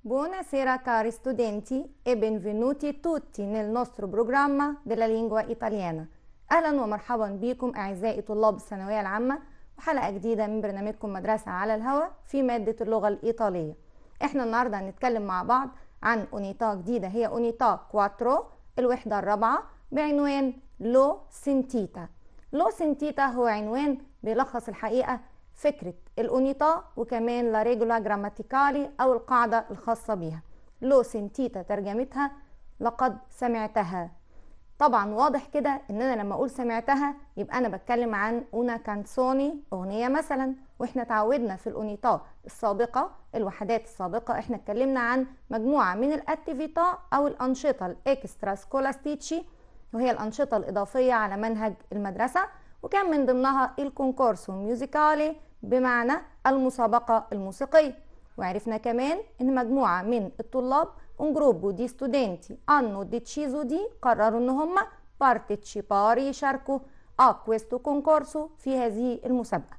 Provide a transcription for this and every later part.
Buonasera cari studenti e benvenuti tutti nel nostro programma della lingua italiana أهلا ومرحبا بكم أعزائي طلاب الثانوية العامة وحلقة جديدة من برنامجكم مدرسة على الهواء في مادة اللغة الإيطالية احنا النهاردة هنتكلم مع بعض عن أونيتا جديدة هي أونيتا كواترو الوحدة الرابعة بعنوان لو سنتيتا لوسنتيتا هو عنوان بيلخص الحقيقة فكرة الأونيتا وكمان لا ريجولا جراماتيكالي أو القاعدة الخاصة بيها سنتيتا ترجمتها لقد سمعتها طبعا واضح كده ان انا لما اقول سمعتها يبقى انا بتكلم عن انا كانسوني اغنيه مثلا واحنا اتعودنا في الاونيتا السابقه الوحدات السابقه احنا اتكلمنا عن مجموعه من الاكتيفيتا او الانشطه الاكسترا سكولاستيتشي وهي الأنشطة الإضافية على منهج المدرسة وكان من ضمنها الكونكورسو ميوزيكالي بمعنى المسابقة الموسيقية وعرفنا كمان إن مجموعة من الطلاب un gruppo di studenti hanno deciso di قرروا إن هم partecipare يشاركوا a questo concorso في هذه المسابقة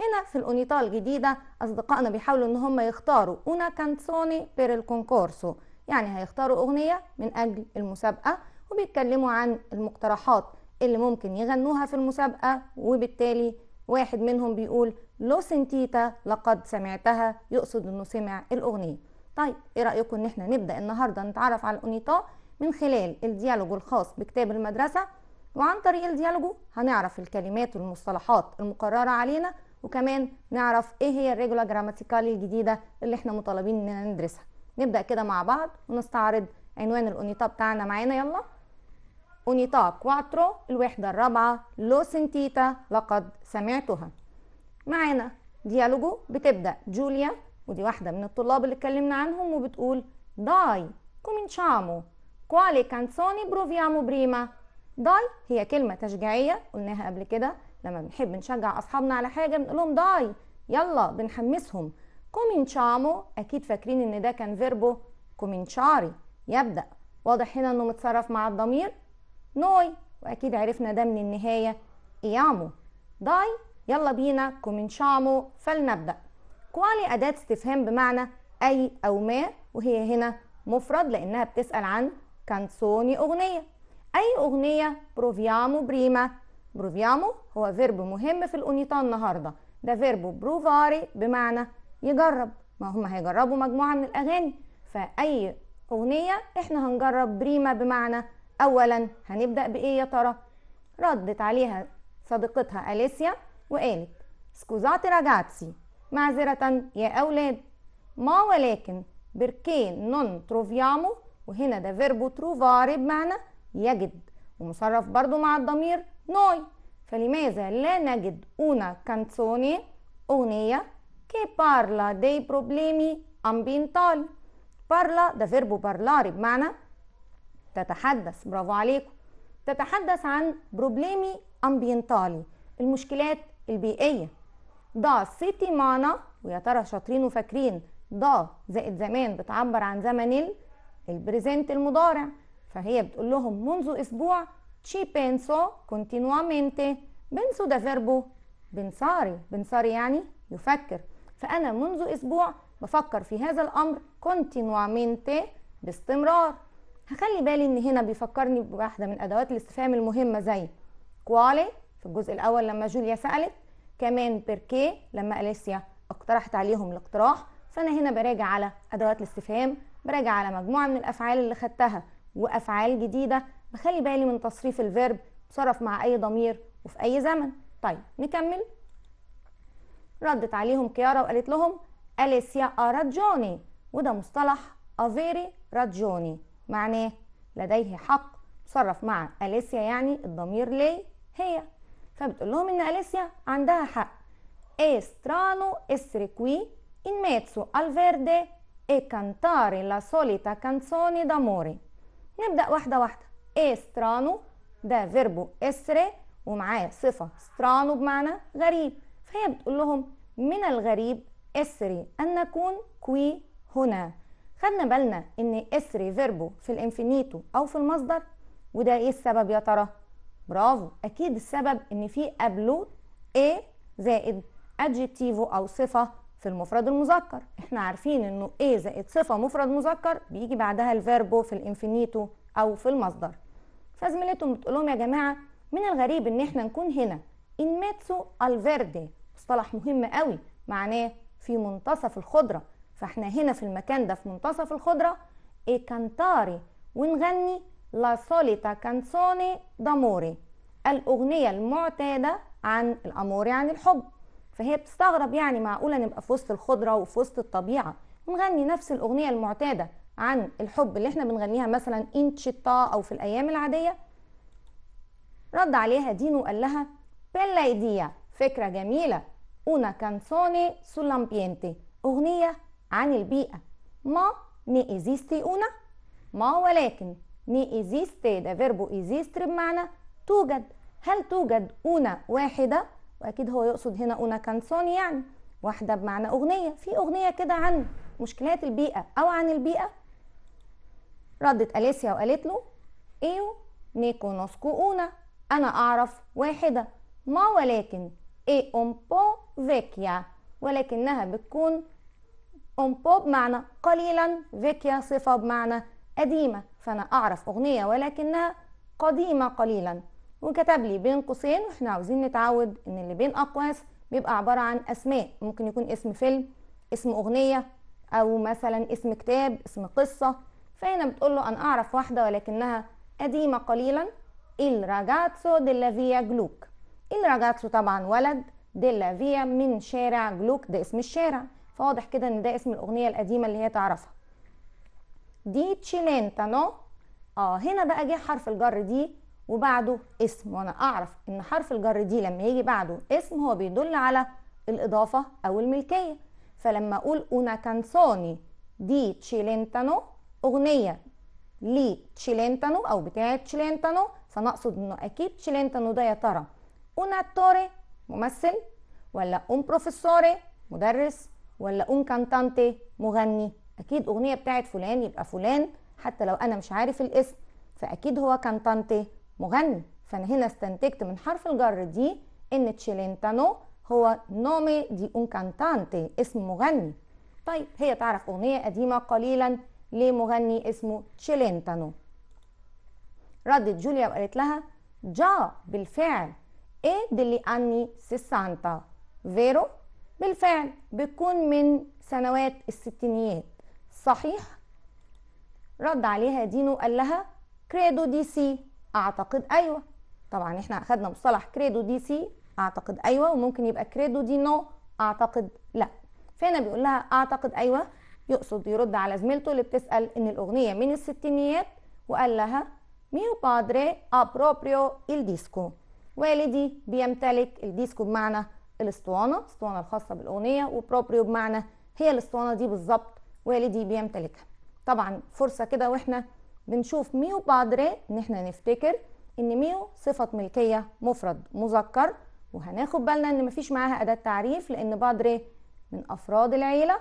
هنا في الاونيتا الجديدة أصدقائنا بيحاولوا إن هم يختاروا una canzone per il concorso يعني هيختاروا أغنية من أجل المسابقة وبيتكلموا عن المقترحات اللي ممكن يغنوها في المسابقة وبالتالي واحد منهم بيقول لو سنتيتا لقد سمعتها يقصد انه سمع الاغنية طيب ايه رأيكم ان احنا نبدأ النهاردة نتعرف على الاونيتا من خلال الديالوج الخاص بكتاب المدرسة وعن طريق الديالوج هنعرف الكلمات والمصطلحات المقررة علينا وكمان نعرف ايه هي الريجولا جراماتيكالي الجديدة اللي احنا مطالبين اننا ندرسها نبدأ كده مع بعض ونستعرض عنوان الاونيتا بتاعنا معانا يلا أونيتا كواترو الوحدة الرابعة لو سنتيتا لقد سمعتها معانا ديالوجو بتبدأ جوليا ودي واحدة من الطلاب اللي اتكلمنا عنهم وبتقول داي كومينشامو كوالي كانسوني بروفيامو بريما داي هي كلمة تشجيعية قلناها قبل كده لما بنحب نشجع أصحابنا على حاجة بنقول لهم داي يلا بنحمسهم كومينشامو أكيد فاكرين إن ده كان فيربو كومينشاري يبدأ واضح هنا إنه متصرف مع الضمير نوي واكيد عرفنا ده من النهايه ايامو داي يلا بينا كومنشامو فلنبدا كوالي اداه استفهام بمعنى اي او ما وهي هنا مفرد لانها بتسال عن كانسوني اغنيه اي اغنيه بروفيامو بريما بروفيامو هو فيرب مهم في الاونيتا النهارده ده فيرب بروفاري بمعنى يجرب ما هم هيجربوا مجموعه من الاغاني فاي اغنيه احنا هنجرب بريما بمعنى أولا هنبدأ بإيه يا ترى؟ ردت عليها صديقتها أليسيا وقالت سكوزاتي راجاتسي معذرة يا أولاد ما ولكن بركي نون تروفيامو وهنا ده فيربو تروفاري بمعنى يجد ومصرف برضو مع الضمير نوي فلماذا لا نجد una canzone أغنية كي parla dei problemi ambientali بارلا ده فيربو بارلاري بمعنى تتحدث برافو عليكم تتحدث عن بروبليمي امبينتالي المشكلات البيئية دا سيتي مانا ويا ترى شاطرين وفاكرين دا زائد زمان بتعبر عن زمن البريزنت المضارع فهي بتقول لهم منذ اسبوع تشي بينسو كونتينوامنتي بينسو ده فيربو بنصاري بنصاري يعني يفكر فأنا منذ أسبوع بفكر في هذا الأمر كونتينوامنتي باستمرار هخلي بالي ان هنا بيفكرني بواحده من ادوات الاستفهام المهمه زي كوالي في الجزء الاول لما جوليا سالت كمان بيركي لما اليسيا اقترحت عليهم الاقتراح فانا هنا براجع على ادوات الاستفهام براجع على مجموعه من الافعال اللي خدتها وافعال جديده بخلي بالي من تصريف الفيرب صرف مع اي ضمير وفي اي زمن طيب نكمل ردت عليهم كيارا وقالت لهم اليسيا اراجوني وده مصطلح افيري راجوني معناه لديه حق تصرف مع أليسيا يعني الضمير ليه هي فبتقول لهم إن أليسيا عندها حق إي سترانو qui in mezzo al verde e cantare la solita canzone نبدأ واحدة واحدة استرانو ده فيربو اسري ومعاه صفة سترانو بمعنى غريب فهي بتقول لهم من الغريب اسري أن نكون كوي هنا خدنا بالنا ان اسري فيربو في الانفينيتو او في المصدر وده ايه السبب يا ترى برافو اكيد السبب ان في قبله ايه زائد ادجكتيفو او صفه في المفرد المذكر احنا عارفين انه ايه زائد صفه مفرد مذكر بيجي بعدها الفيربو في الانفينيتو او في المصدر فزميلتهم بتقول لهم يا جماعه من الغريب ان احنا نكون هنا ان ميتسو الفيردي مصطلح مهم قوي معناه في منتصف الخضره فاحنا هنا في المكان ده في منتصف الخضرة اي كانتاري ونغني لا سوليتا كانسوني داموري الأغنية المعتادة عن الأموري يعني عن الحب فهي بتستغرب يعني معقولة نبقى في وسط الخضرة وفي وسط الطبيعة نغني نفس الأغنية المعتادة عن الحب اللي احنا بنغنيها مثلا انشطا أو في الأيام العادية رد عليها دينو قال لها بيلا ايديا فكرة جميلة una canzone sull'ambiente أغنية عن البيئة ما ني esiste اونا ما ولكن ني esiste ده فيربو existe بمعنى توجد هل توجد اونا واحدة وأكيد هو يقصد هنا اونا كانسون يعني واحدة بمعنى أغنية في أغنية كده عن مشكلات البيئة أو عن البيئة ردت أليسيا وقالت له إيو ني كونوسكو أونا أنا أعرف واحدة ما ولكن إي بو فيكيا ولكنها بتكون on بوب معنى قليلا فيكيا صفة بمعنى قديمة فأنا أعرف أغنية ولكنها قديمة قليلا وكتب لي بين قوسين واحنا عاوزين نتعود ان اللي بين اقواس بيبقى عبارة عن اسماء ممكن يكون اسم فيلم اسم اغنية او مثلا اسم كتاب اسم قصة فهنا بتقول له انا اعرف واحدة ولكنها قديمة قليلا إل راجاتسو ديلا فيا جلوك إل راجاتسو طبعا ولد ديلا فيا من شارع جلوك ده اسم الشارع فواضح كده ان ده اسم الاغنيه القديمه اللي هي تعرفها دي تشيلينتانو اه هنا بقى جه حرف الجر دي وبعده اسم وانا اعرف ان حرف الجر دي لما يجي بعده اسم هو بيدل على الاضافه او الملكيه فلما اقول انا كانسوني دي تشيلينتانو اغنيه لي تشيلينتانو او بتاعه تشيلينتانو فنقصد انه اكيد تشيلينتانو ده يا ترى انا توري ممثل ولا ام بروفيسوري مدرس ولا اون كانتانتي مغني أكيد أغنية بتاعت فلان يبقى فلان حتى لو أنا مش عارف الاسم فأكيد هو كانتانتي مغني فأنا هنا استنتجت من حرف الجر دي إن تشيلينتانو هو نومي دي اون كانتانتي اسم مغني طيب هي تعرف أغنية قديمة قليلا لمغني اسمه تشيلينتانو ردت جوليا وقالت لها جا بالفعل ايه اللي اني سيسانتا فيرو بالفعل بتكون من سنوات الستينيات صحيح رد عليها دينو قال لها كريدو دي سي اعتقد ايوه طبعا احنا اخدنا مصطلح كريدو دي سي اعتقد ايوه وممكن يبقى كريدو دي نو اعتقد لا فهنا بيقول لها اعتقد ايوه يقصد يرد على زميلته اللي بتسال ان الاغنيه من الستينيات وقال لها ميو بادري ابروبريو الديسكو والدي بيمتلك الديسكو بمعنى الاسطوانه الاسطوانه الخاصه بالاغنيه وبروبريو بمعنى هي الاسطوانه دي بالظبط والدي بيمتلكها طبعا فرصه كده واحنا بنشوف ميو بادري ان احنا نفتكر ان ميو صفه ملكيه مفرد مذكر وهناخد بالنا ان مفيش معاها اداه تعريف لان بادري من افراد العيله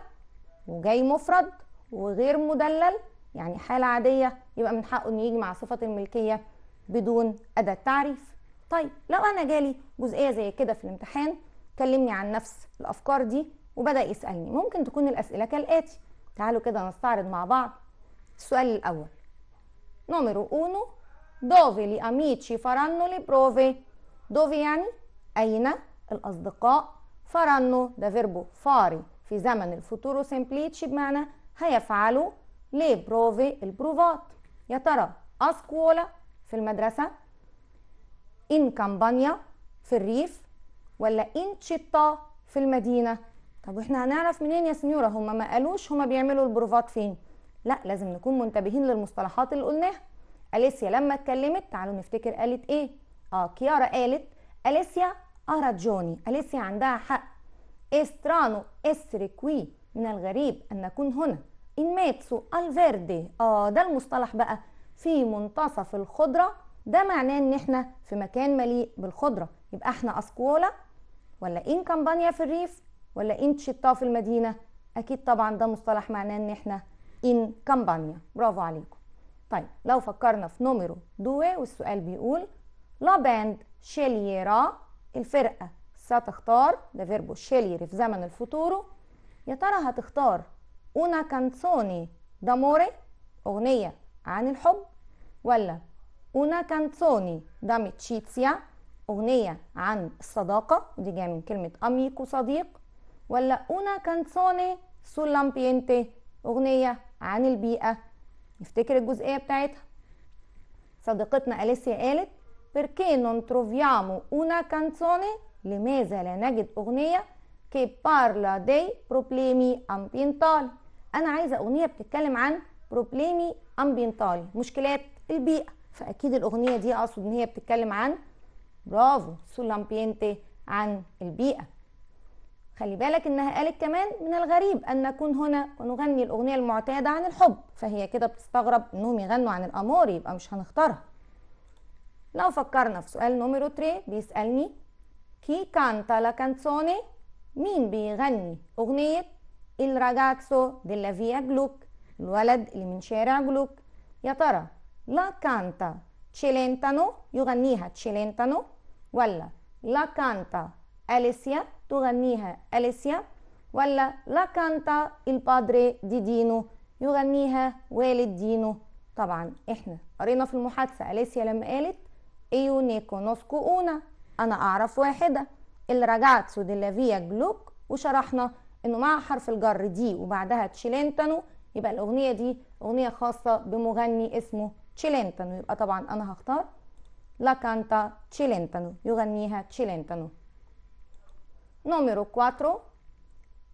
وجاي مفرد وغير مدلل يعني حاله عاديه يبقى من حقه انه يجي مع صفه الملكيه بدون اداه تعريف طيب لو انا جالي جزئيه زي كده في الامتحان كلمني عن نفس الافكار دي وبدا يسالني ممكن تكون الاسئله كالاتي تعالوا كده نستعرض مع بعض السؤال الاول نمرو اونو دوفي لي اميتشي فارانو لي بروفي دوفي يعني اين الاصدقاء فرانو ده فيربو فاري في زمن الفوتورو سيمبليتشي بمعنى هيفعلوا لي بروفي البروفات يا ترى اسكولا في المدرسة إن كامبانيا في الريف ولا انشطة في المدينة طب واحنا هنعرف منين يا سنيورة هما ما قالوش هما بيعملوا البروفات فين لا لازم نكون منتبهين للمصطلحات اللي قلناها أليسيا لما اتكلمت تعالوا نفتكر قالت ايه اه كيارا قالت أليسيا اراجوني جوني أليسيا عندها حق استرانو استريكوي من الغريب أن نكون هنا إن ماتسو الفيردي اه ده المصطلح بقى في منتصف الخضرة ده معناه ان احنا في مكان مليء بالخضرة يبقى احنا اسكولا ولا ان كامبانيا في الريف ولا ان تشيطاه في المدينه اكيد طبعا ده مصطلح معناه ان احنا ان كامبانيا برافو عليكم طيب لو فكرنا في نوميرو دوي والسؤال بيقول لا باند شيليرا الفرقه ستختار ده فيربو شيلير في زمن الفطورو يا ترى هتختار اونا canzone d'amore اغنيه عن الحب ولا una canzone d'amicizia أغنية عن الصداقة دي جاية من كلمة أميكو صديق ولا أونا كانسوني سولامبينتي أغنية عن البيئة نفتكر الجزئية بتاعتها صديقتنا أليسيا قالت بيركي نون تروفيامو أونا كانسوني لماذا لا نجد أغنية كي بارلا دي بروبليمي أمبينتال أنا عايزة أغنية بتتكلم عن بروبليمي أمبينتال مشكلات البيئة فأكيد الأغنية دي أقصد إن هي بتتكلم عن برافو لامبيينتي عن البيئة خلي بالك انها قالت كمان من الغريب ان نكون هنا ونغني الاغنية المعتادة عن الحب فهي كده بتستغرب انهم يغنوا عن الامور يبقى مش هنختارها لو فكرنا في سؤال نومرو 3 بيسألني كي كانتا لا كانزوني مين بيغني اغنية دي لا فيا جلوك الولد اللي من شارع جلوك يا ترى لا كانتا تشيلينتانو يغنيها تشيلينتانو ولا لا كانتا أليسيا تغنيها أليسيا ولا لا كانتا البادري دي دينو يغنيها والد دينو طبعا احنا قرينا في المحادثة أليسيا لما قالت ايو نيكو نوسكو اونا انا اعرف واحدة الراجاتسو دي سوديلا فيا جلوك وشرحنا انه مع حرف الجر دي وبعدها تشيلنتانو يبقى الاغنية دي اغنية خاصة بمغني اسمه تشيلنتانو يبقى طبعا انا هختار La canta تشيلينتانو يغنيها تشيلينتانو Numero 4.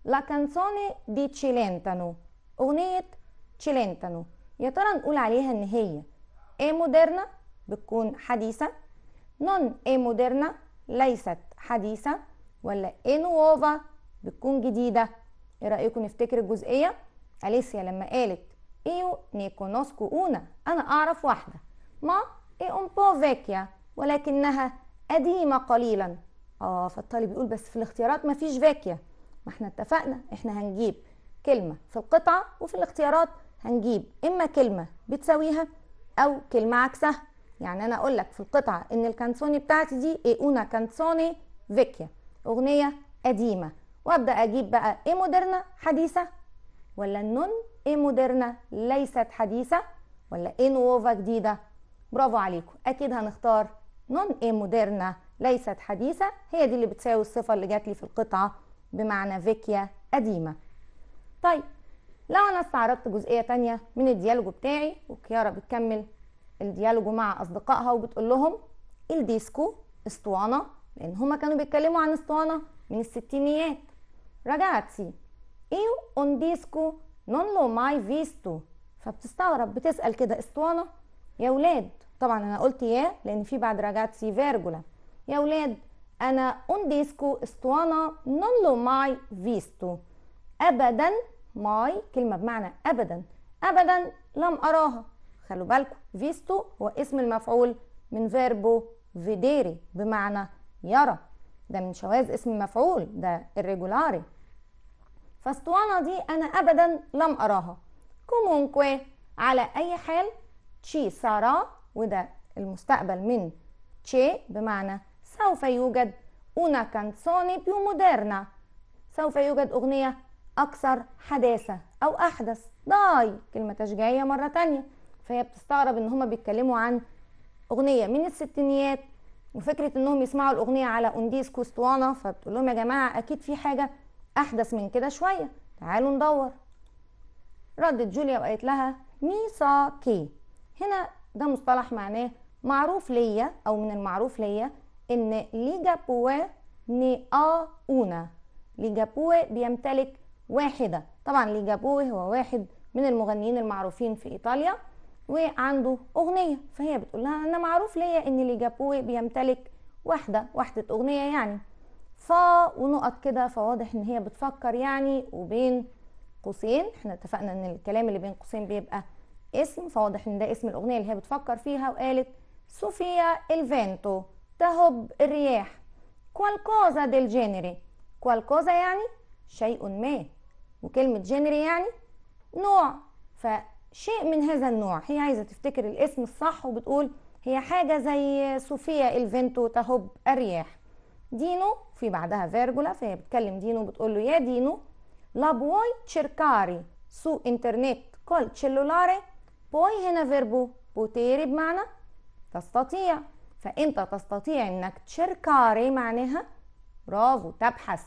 La canzone di تشيلينتانو أغنية تشيلينتانو يا ترى نقول عليها إن هي إي مودرنا بتكون حديثة نون إي مودرنا ليست حديثة ولا إي نوفا بتكون جديدة إيه رأيكم نفتكر الجزئية؟ أليسيا لما قالت إيو نيكونوسكو أونا أنا أعرف واحدة ما è إيه، un بو فيكيا ولكنها قديمة قليلا اه فالطالب يقول بس في الاختيارات مفيش فيكيا ما احنا اتفقنا احنا هنجيب كلمة في القطعة وفي الاختيارات هنجيب اما كلمة بتساويها او كلمة عكسها يعني انا اقول لك في القطعة ان الكانسوني بتاعتي دي اي اونا كانسوني فيكيا اغنية قديمة وابدا اجيب بقى ايه مودرنا حديثة ولا النون ايه مودرنا ليست حديثة ولا ايه نوفا جديدة برافو عليكم اكيد هنختار نون اي موديرنا ليست حديثة هي دي اللي بتساوي الصفة اللي جات لي في القطعة بمعنى فيكيا قديمة طيب لو انا استعرضت جزئية تانية من الديالوج بتاعي وكيارا بتكمل الديالوج مع اصدقائها وبتقول لهم الديسكو اسطوانة لان هما كانوا بيتكلموا عن اسطوانة من الستينيات راجعتي ايو اون ديسكو نون لو ماي فيستو فبتستغرب بتسأل كده اسطوانة يا ولاد طبعا انا قلت يا لان في بعد راجاتسي فيرجولا يا ولاد انا اونديسكو اسطوانه نولو ماي فيستو ابدا ماي كلمه بمعنى ابدا ابدا لم اراها خلوا بالكم فيستو هو اسم المفعول من فيربو فيديري بمعنى يرى ده من شواذ اسم المفعول ده الريجولاري فاسطوانه دي انا ابدا لم اراها كومونكوي على اي حال تشي سارا وده المستقبل من تشي بمعنى سوف يوجد اونا كانسوني بيو مودرنا سوف يوجد أغنية أكثر حداثة أو أحدث داي كلمة تشجيعية مرة تانية فهي بتستغرب إن هما بيتكلموا عن أغنية من الستينيات وفكرة إنهم يسمعوا الأغنية على أونديس كوستوانا فبتقول لهم يا جماعة أكيد في حاجة أحدث من كده شوية تعالوا ندور ردت جوليا وقالت لها ميسا كي هنا ده مصطلح معناه معروف ليا او من المعروف ليا ان ليجابوه ني ا اونا ليجابوه بيمتلك واحده طبعا ليجابوه هو واحد من المغنيين المعروفين في ايطاليا وعنده اغنيه فهي بتقول لها انا معروف ليا ان ليجابوه بيمتلك واحده واحده اغنيه يعني فا ونقط كده فواضح ان هي بتفكر يعني وبين قوسين احنا اتفقنا ان الكلام اللي بين قوسين بيبقى اسم فواضح ان ده اسم الاغنيه اللي هي بتفكر فيها وقالت صوفيا الفينتو تهب الرياح كوالكوزا ديل جينيري كوالكوزا يعني شيء ما وكلمه جينيري يعني نوع فشيء من هذا النوع هي عايزه تفتكر الاسم الصح وبتقول هي حاجه زي صوفيا الفينتو تهب الرياح دينو في بعدها فيرجولا فهي بتكلم دينو بتقول له يا دينو لابوي تشيركاري سو انترنت كول تشيلولاري بوي هنا فيربو بوتيري بمعنى تستطيع فأنت تستطيع إنك تشيركاري معناها برافو تبحث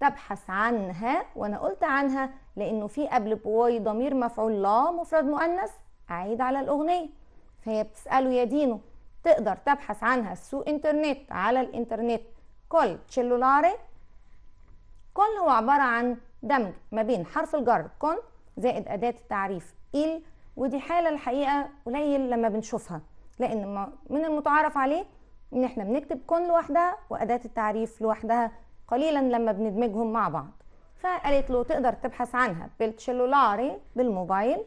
تبحث عنها وأنا قلت عنها لأنه في قبل بوي ضمير مفعول لا مفرد مؤنث أعيد على الأغنية فهي بتسأله يا دينو تقدر تبحث عنها سو انترنت على الانترنت كل تشيلولاري كل هو عبارة عن دمج ما بين حرف الجر كون زائد أداة التعريف إل ودي حالة الحقيقة قليل لما بنشوفها لأن من المتعارف عليه إن إحنا بنكتب كون لوحدها وأداة التعريف لوحدها قليلا لما بندمجهم مع بعض فقالت له تقدر تبحث عنها بالتشيلولاري بالموبايل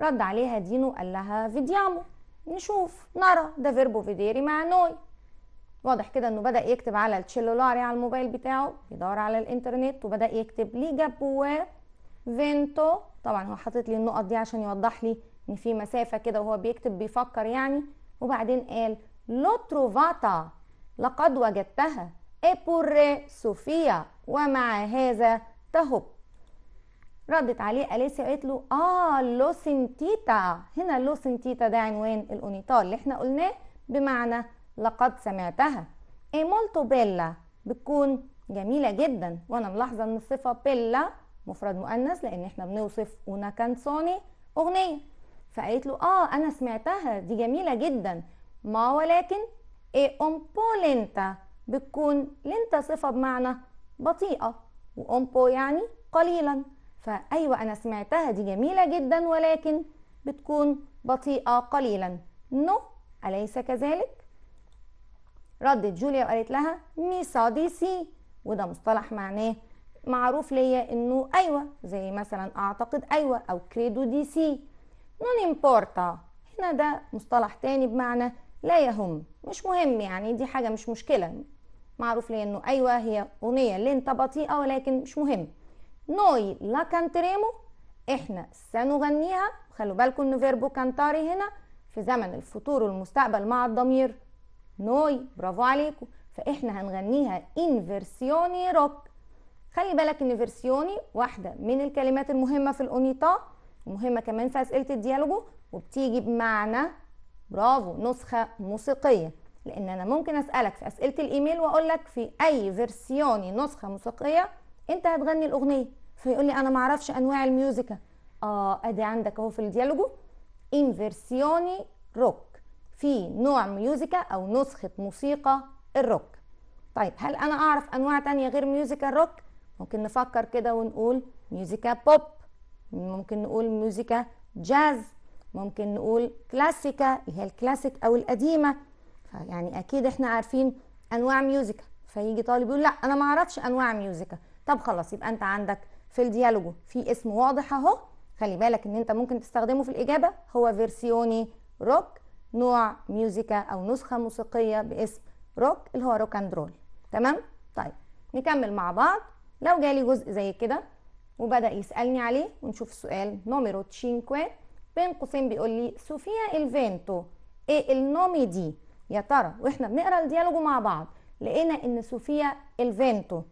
رد عليها دينو قال لها فيديامو نشوف نرى ده فيربو فيديري مع نوي واضح كده انه بدا يكتب على التشيلولاري على الموبايل بتاعه يدور على الانترنت وبدا يكتب لي جابوا فينتو طبعا هو حاطط لي النقط دي عشان يوضح لي ان في مسافه كده وهو بيكتب بيفكر يعني وبعدين قال لو تروفاتا لقد وجدتها اي بور صوفيا ومع هذا تهب ردت عليه اليسيا قالت له اه لو سنتيتا هنا لو سنتيتا ده عنوان الاونيتا اللي احنا قلناه بمعنى لقد سمعتها اي مولتو بيلا بتكون جميله جدا وانا ملاحظه ان الصفه بيلا مفرد مؤنث لان احنا بنوصف una كانسوني اغنيه فقالت له اه انا سمعتها دي جميله جدا ما ولكن اي ام po بتكون لينتا صفه بمعنى بطيئه بو يعني قليلا فايوه انا سمعتها دي جميله جدا ولكن بتكون بطيئه قليلا نو اليس كذلك ردت جوليا وقالت لها مي سادي سي وده مصطلح معناه معروف ليا انه ايوه زي مثلا اعتقد ايوه او كريدو دي سي نون امبورتا هنا ده مصطلح تاني بمعنى لا يهم مش مهم يعني دي حاجة مش مشكلة معروف ليا انه ايوه هي اغنية لينتا بطيئة ولكن مش مهم نوي لا كانتريمو احنا سنغنيها خلوا بالكم ان فيربو كانتاري هنا في زمن الفطور والمستقبل مع الضمير نوي برافو عليكم فاحنا هنغنيها انفرسيوني روك خلي بالك ان فيرسيوني واحده من الكلمات المهمه في الاونيطا ومهمه كمان في اسئله الديالوجو وبتيجي بمعنى برافو نسخه موسيقيه لان انا ممكن اسالك في اسئله الايميل واقول لك في اي فيرسيوني نسخه موسيقيه انت هتغني الاغنيه فيقول لي انا معرفش انواع الميوزيكا اه ادي عندك اهو في الديالوجو ان فيرسيوني روك في نوع ميوزيكا او نسخه موسيقى الروك طيب هل انا اعرف انواع تانية غير ميوزيكا الروك ممكن نفكر كده ونقول ميوزيكا بوب ممكن نقول ميوزيكا جاز ممكن نقول كلاسيكا اللي هي الكلاسيك او القديمه يعني اكيد احنا عارفين انواع ميوزيكا فيجي طالب يقول لا انا ما اعرفش انواع ميوزيكا طب خلاص يبقى انت عندك في الديالوجو في اسم واضح اهو خلي بالك ان انت ممكن تستخدمه في الاجابه هو فيرسيوني روك نوع ميوزيكا او نسخه موسيقيه باسم روك اللي هو روك اند رول تمام طيب نكمل مع بعض لو جالي جزء زي كده وبدأ يسألني عليه ونشوف السؤال نوميرو تشينكو بين قوسين بيقول لي سوفيا الفينتو ايه النومي دي يا ترى واحنا بنقرا الديالوج مع بعض لقينا ان سوفيا الفينتو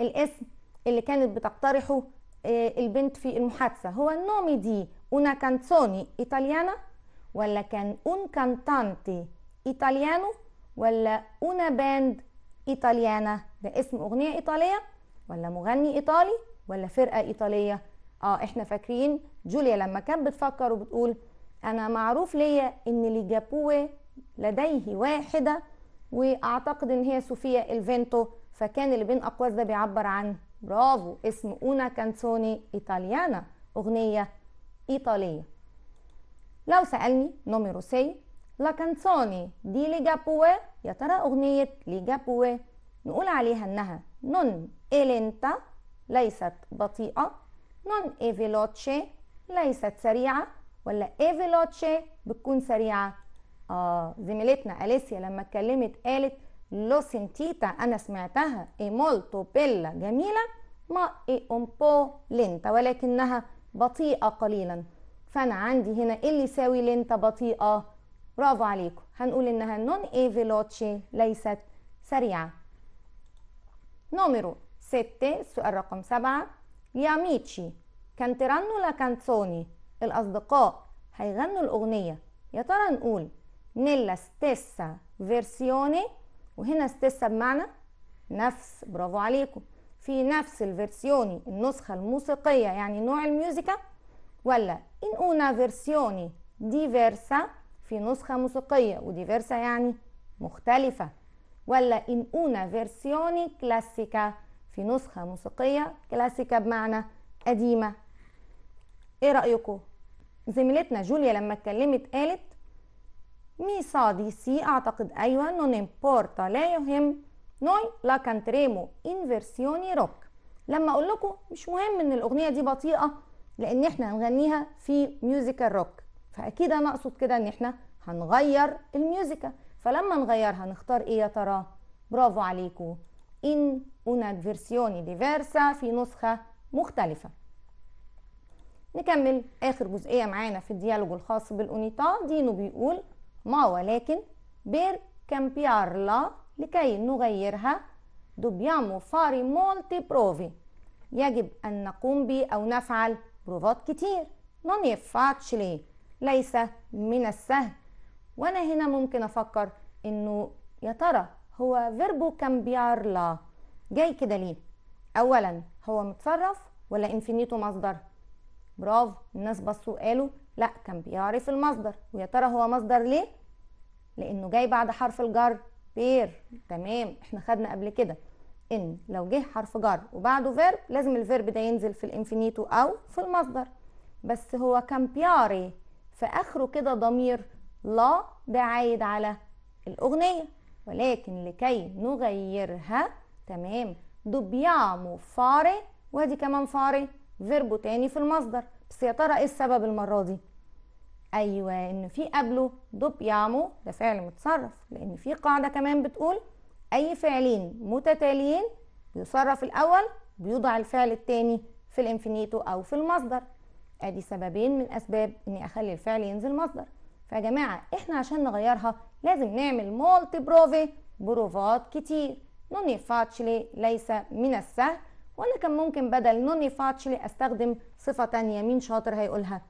الاسم اللي كانت بتقترحه آه، البنت في المحادثة هو النومي دي una canzoni italiana ولا كان un cantante italiano ولا una band ايطاليانا ده اسم اغنيه ايطاليه ولا مغني ايطالي ولا فرقه ايطاليه اه احنا فاكرين جوليا لما كانت بتفكر وبتقول انا معروف ليا ان ليجابوي لديه واحده واعتقد ان هي صوفيا الفينتو فكان اللي بين اقواس ده بيعبر عن برافو اسم اونا كانسوني ايطاليانا اغنيه ايطاليه لو سالني نوميرو سي لا كانسوني دي ليجابوي يا ترى أغنية ليجابوي نقول عليها إنها نون إلينتا ليست بطيئة نون إيفيلوتشي ليست سريعة ولا إيفيلوتشي بتكون سريعة آه زميلتنا أليسيا لما اتكلمت قالت لو سنتيتا أنا سمعتها إي مولتو بيلا جميلة ما إي بو لينتا ولكنها بطيئة قليلا فأنا عندي هنا اللي يساوي لينتا بطيئة برافو عليكم هنقول انها نون اي فيلوتشي ليست سريعه نوميرو 6 السؤال رقم 7 ميتشي amici canteranno la canzone الاصدقاء هيغنوا الاغنيه يا ترى نقول nella stessa فيرسيوني وهنا stessa بمعنى نفس برافو عليكم في نفس الفيرسيوني النسخه الموسيقيه يعني نوع الميوزيكا ولا in una فيرسيوني diversa في نسخة موسيقية وديفيرسا يعني مختلفة ولا إن أونا فيرسيوني كلاسيكا في نسخة موسيقية كلاسيكا بمعنى قديمة إيه رأيكم؟ زميلتنا جوليا لما اتكلمت قالت مي صادي سي أعتقد أيوة نون امبورتا لا يهم نوي لا كانتريمو إن فيرسيوني روك لما أقول لكم مش مهم إن الأغنية دي بطيئة لأن إحنا هنغنيها في ميوزيكال روك فاكيد انا اقصد كده ان احنا هنغير الميوزيكا فلما نغيرها نختار ايه يا ترى برافو عليكو ان una versione diversa في نسخة مختلفة نكمل آخر جزئية معانا في الديالوج الخاص بالأونيتا دينو بيقول ما ولكن بير كامبيارلا لكي نغيرها دوبيامو فاري مولتي بروفي يجب أن نقوم ب أو نفعل بروفات كتير نوني يفاتش ليه ليس من السهل وانا هنا ممكن افكر انه يا ترى هو فيربو كامبيار لا جاي كده ليه اولا هو متصرف ولا انفينيتو مصدر برافو الناس بصوا قالوا لا كان بيعرف المصدر ويا ترى هو مصدر ليه لانه جاي بعد حرف الجر بير تمام احنا خدنا قبل كده ان لو جه حرف جر وبعده فيرب لازم الفيرب ده ينزل في الانفينيتو او في المصدر بس هو كامبياري فاخره كده ضمير لا ده عايد على الاغنيه ولكن لكي نغيرها تمام دوبيامو فاري وادي كمان فاري فيربو تاني في المصدر بس يا ترى ايه السبب المره دي ايوه ان في قبله دوبيامو ده فعل متصرف لان في قاعده كمان بتقول اي فعلين متتاليين يصرف الاول بيوضع الفعل التاني في الانفينيتو او في المصدر ادي سببين من اسباب اني اخلي الفعل ينزل مصدر فيا جماعه احنا عشان نغيرها لازم نعمل مولتي بروفي بروفات كتير نوني فاتشلي ليس من السهل وانا كان ممكن بدل نوني فاتشلي استخدم صفه تانية مين شاطر هيقولها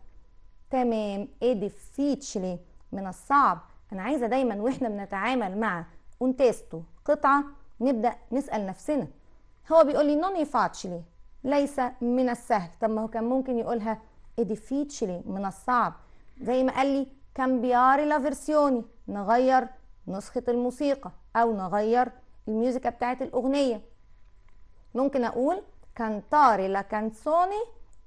تمام ادي فيتشلي من الصعب انا عايزه دايما واحنا بنتعامل مع اونتيستو قطعه نبدا نسال نفسنا هو بيقول لي نوني فاتشلي ليس من السهل طب ما هو كان ممكن يقولها difficile من الصعب زي ما قال لي كامبياري لا فيرسيوني نغير نسخة الموسيقى أو نغير الميوزيكا بتاعت الأغنية ممكن أقول كانتاري لا كانسوني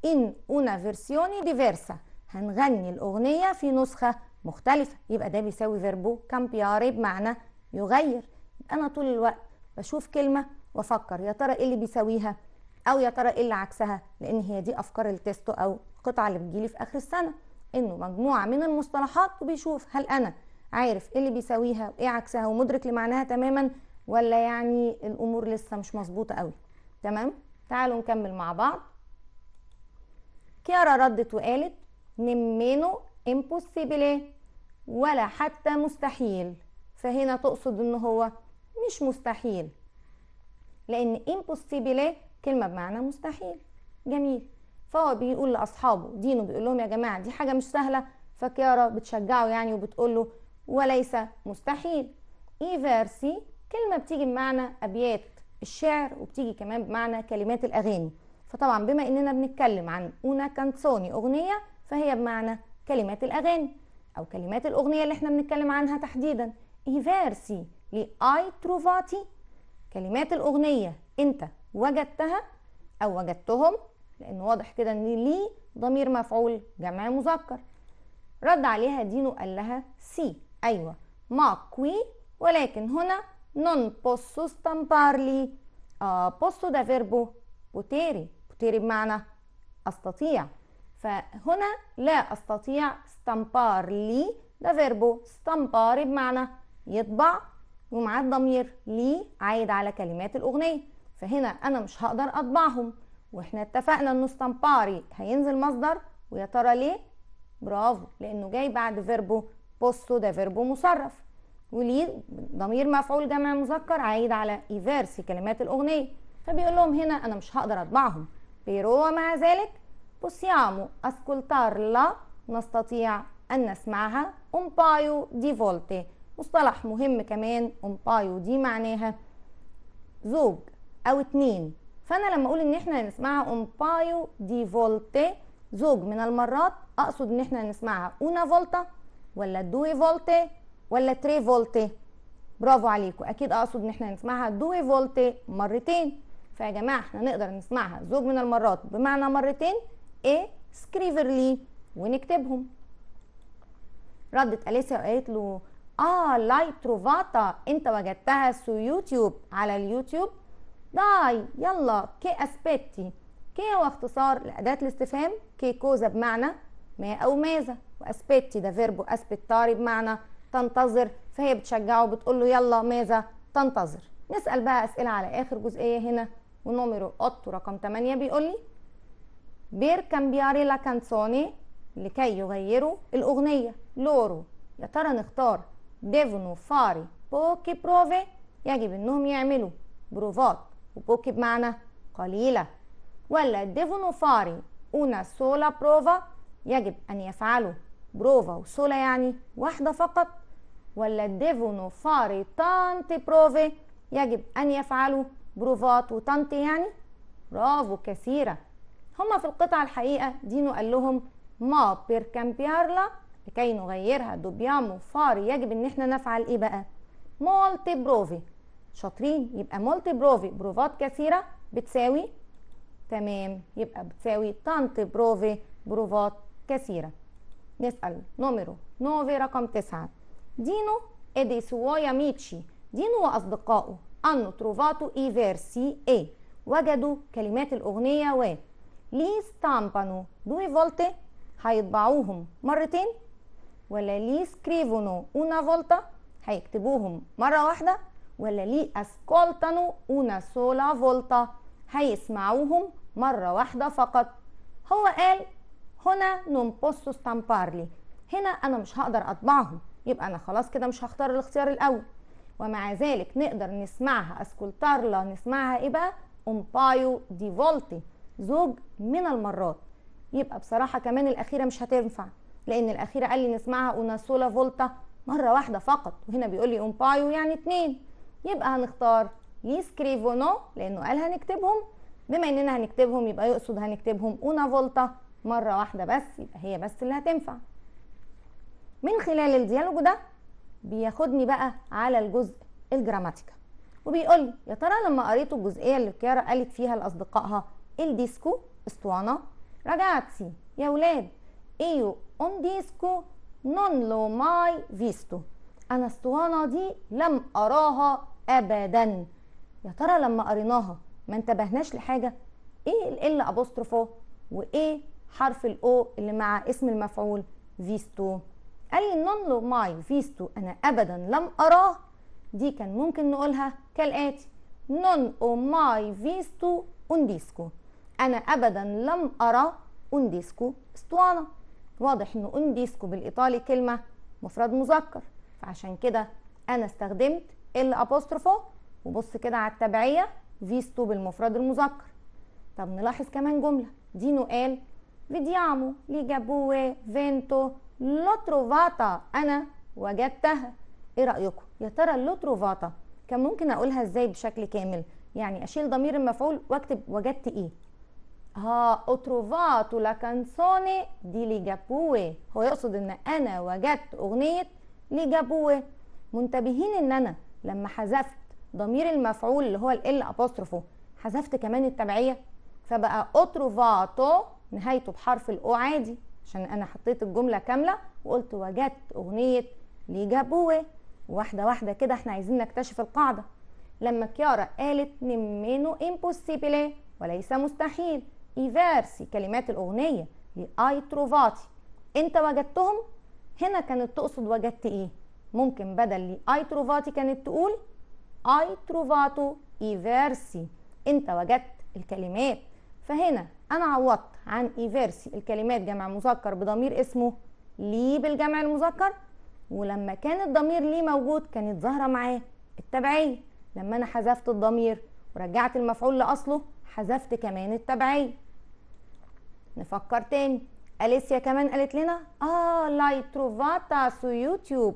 إن أونا فيرسيوني ديفيرسا هنغني الأغنية في نسخة مختلفة يبقى ده بيساوي فيربو كامبياري بمعنى يغير أنا طول الوقت بشوف كلمة وأفكر يا ترى إيه اللي بيساويها أو يا ترى إيه اللي عكسها لأن هي دي أفكار التستو أو القطعه اللي بتجيلي في اخر السنه انه مجموعه من المصطلحات وبيشوف هل انا عارف ايه اللي بيساويها وايه عكسها ومدرك لمعناها تماما ولا يعني الامور لسه مش مظبوطه قوي تمام تعالوا نكمل مع بعض كيارا ردت وقالت نمينو امبوسيبلي ولا حتى مستحيل فهنا تقصد ان هو مش مستحيل لان امبوسيبلي كلمه بمعنى مستحيل جميل فهو بيقول لاصحابه دينه بيقول لهم يا جماعه دي حاجه مش سهله فكيارا بتشجعه يعني وبتقول له وليس مستحيل فيرسي e كلمه بتيجي بمعنى ابيات الشعر وبتيجي كمان بمعنى كلمات الاغاني فطبعا بما اننا بنتكلم عن اونا كانسوني اغنيه فهي بمعنى كلمات الاغاني او كلمات الاغنيه اللي احنا بنتكلم عنها تحديدا اي فيرسي لاي تروفاتي كلمات الاغنيه انت وجدتها او وجدتهم لان واضح كده ان ليه ضمير مفعول جمع مذكر رد عليها دينو قال لها سي ايوه ما كوي ولكن هنا نون بوسو ستامبارلي آه بوسو ده فيربو بوتيري بوتيري بمعنى استطيع فهنا لا استطيع ستامبارلي ده فيربو ستامباري بمعنى يطبع ومعاه الضمير لي عايد على كلمات الاغنيه فهنا انا مش هقدر اطبعهم واحنا اتفقنا انه استمباري هينزل مصدر ويا ترى ليه برافو لانه جاي بعد فيربو بوستو ده فيربو مصرف وليه ضمير مفعول جمع مذكر عايد على ايفيرسي كلمات الاغنيه فبيقول لهم هنا انا مش هقدر اطبعهم بيرو ومع ذلك بوسيامو اسكولتار لا نستطيع أن نسمعها امبايو دي فولتي مصطلح مهم كمان امبايو دي معناها زوج أو اتنين فانا لما اقول ان احنا هنسمعها اون بايو دي فولتي زوج من المرات اقصد ان احنا هنسمعها اونا فولتا ولا دوي فولتي ولا تري فولتي برافو عليكم اكيد اقصد ان احنا هنسمعها دوي فولتي مرتين فيا جماعه احنا نقدر نسمعها زوج من المرات بمعنى مرتين ايه سكريفرلي ونكتبهم ردت اليسيا وقالت له اه لاي تروفاتا انت وجدتها سو يوتيوب على اليوتيوب داي طيب، يلا كي اسبيتي كي هو اختصار لأداة الاستفهام كي كوزا بمعنى ما أو ماذا واسبيتي ده فيربو اسبيتاري بمعنى تنتظر فهي بتشجعه بتقول له يلا ماذا تنتظر نسأل بقى أسئلة على آخر جزئية هنا ونوميرو أوتو رقم 8 بيقول لي بير كامبياري لا كانسوني لكي يغيروا الأغنية لورو يا ترى نختار ديفونو فاري بوكي بروفي يجب انهم يعملوا بروفات وبوكي بمعنى قليلة ولا ديفونو فاري اونا سولا بروفا يجب أن يفعلوا بروفا وسولا يعني واحدة فقط ولا ديفونو فاري تانتي بروفي يجب أن يفعلوا بروفات وتانتي يعني برافو كثيرة هما في القطعة الحقيقة دينو قال لهم ما بير كامبيارلا لكي نغيرها دوبيامو فاري يجب ان احنا نفعل ايه بقى مولتي بروفي شاطرين يبقى مولتي بروفي بروفات كثيره بتساوي تمام يبقى بتساوي تانت بروفي بروفات كثيره نسال نومرو نوفي رقم تسعة دينو ادي سوايا ميتشي دينو واصدقائه انو تروفاتو اي فيرسي اي وجدوا كلمات الاغنيه و لي ستامبانو دوي فولتي هيطبعوهم مرتين ولا لي سكريفونو انا فولتا هيكتبوهم مره واحده ولا لي اسكولتانو اونا سولا فولتا هيسمعوهم مرة واحدة فقط هو قال هنا نون posso ستامبارلي هنا أنا مش هقدر أطبعهم يبقى أنا خلاص كده مش هختار الاختيار الأول ومع ذلك نقدر نسمعها اسكولتارلا نسمعها إيه بقى أمبايو دي فولتي زوج من المرات يبقى بصراحة كمان الأخيرة مش هتنفع لأن الأخيرة قال لي نسمعها سولا فولتا مرة واحدة فقط وهنا بيقول لي أمبايو يعني اتنين يبقى هنختار يسكريفونو لانه قال هنكتبهم بما اننا هنكتبهم يبقى يقصد هنكتبهم اونا فولتا مره واحده بس يبقى هي بس اللي هتنفع من خلال الديالوج ده بياخدني بقى على الجزء الجراماتيكا وبيقول لي يا ترى لما قريته الجزئيه اللي كيارا قالت فيها لاصدقائها الديسكو اسطوانه رجعتي يا ولاد ايو اون ديسكو نون لو ماي فيستو انا اسطوانه دي لم اراها ابدا يا ترى لما قريناها ما انتبهناش لحاجه ايه ال ابوستروفو وايه حرف الاو اللي مع اسم المفعول فيستو قال لي نون لو ماي فيستو انا ابدا لم اراه دي كان ممكن نقولها كالاتي نون او ماي فيستو اونديسكو انا ابدا لم ارى اونديسكو اسطوانه واضح ان اونديسكو بالايطالي كلمه مفرد مذكر فعشان كده انا استخدمت ال ابوستروفو وبص كده على التبعيه فيستو بالمفرد المذكر طب نلاحظ كمان جمله دينو قال فيديامو لي جابوه فينتو لو تروفاتا انا وجدتها ايه رايكم يا ترى لو تروفاتا كان ممكن اقولها ازاي بشكل كامل يعني اشيل ضمير المفعول واكتب وجدت ايه ها اتروفاتو لا كانسوني دي لي جابوه هو يقصد ان انا وجدت اغنيه لي جابوه منتبهين ان انا لما حذفت ضمير المفعول اللي هو ال ابوسترفو حذفت كمان التبعيه فبقى اوتروفاتو نهايته بحرف الاو عادي عشان انا حطيت الجمله كامله وقلت وجدت اغنيه ليجابوي واحده واحده كده احنا عايزين نكتشف القاعده لما كيارا قالت نمينو امبوسيبيلي وليس مستحيل ايفيرسي كلمات الاغنيه لاي تروفاتي انت وجدتهم هنا كانت تقصد وجدت ايه ممكن بدل اي تروفاتي كانت تقول اي تروفاتو ايفيرسي انت وجدت الكلمات فهنا انا عوضت عن ايفيرسي الكلمات جمع مذكر بضمير اسمه لي بالجمع المذكر ولما كان الضمير لي موجود كانت ظاهره معاه التبعيه لما انا حذفت الضمير ورجعت المفعول لاصله حذفت كمان التبعيه نفكر تاني اليسيا كمان قالت لنا اه لاي تروفاتا سو يوتيوب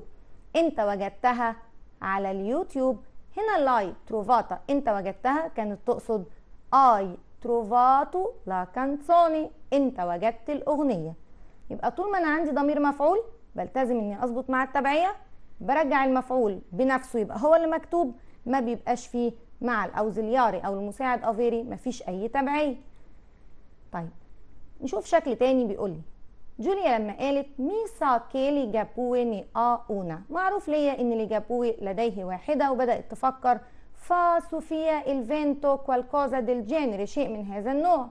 انت وجدتها على اليوتيوب هنا لاي تروفاتا انت وجدتها كانت تقصد اي تروفاتو لا كانسوني انت وجدت الاغنيه يبقى طول ما انا عندي ضمير مفعول بلتزم اني اظبط مع التبعيه برجع المفعول بنفسه يبقى هو اللي مكتوب ما بيبقاش فيه مع الاوزلياري او المساعد افيري مفيش اي تبعيه طيب نشوف شكل تاني بيقول لي جوليا لما قالت ميسا كيلي جابوي ني آ آه، أونا معروف ليا إن اللي جابوي لديه واحدة وبدأت تفكر فا سوفيا الفينتو كوالكوزا ديل جينري شيء من هذا النوع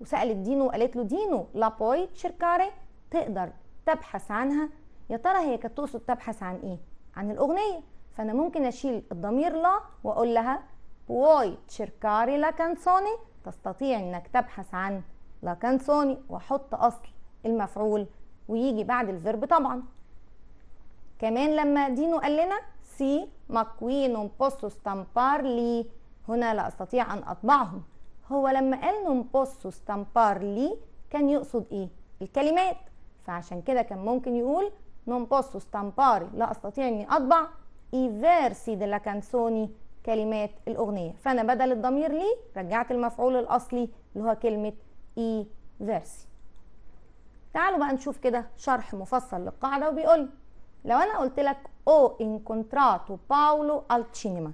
وسألت دينو وقالت له دينو لابوي تشيركاري تقدر تبحث عنها يا ترى هي كانت تقصد تبحث عن ايه عن الأغنية فأنا ممكن أشيل الضمير لا وأقول لها بوي تشيركاري لا كانسوني تستطيع إنك تبحث عن لا كانسوني وأحط أصل المفعول ويجي بعد الفيرب طبعا كمان لما دينو قال لنا سي ماكوينوم بوسو ستامبار لي هنا لا استطيع ان اطبعهم هو لما قال نوم بوسو ستامبار لي كان يقصد ايه الكلمات فعشان كده كان ممكن يقول نون بوسو ستامباري لا استطيع اني اطبع اي فيرسي لا كانسوني كلمات الاغنيه فانا بدل الضمير لي رجعت المفعول الاصلي اللي هو كلمه اي فيرسي تعالوا بقى نشوف كده شرح مفصل للقاعده وبيقول لو انا قلت لك او انكونتراتو باولو التشينما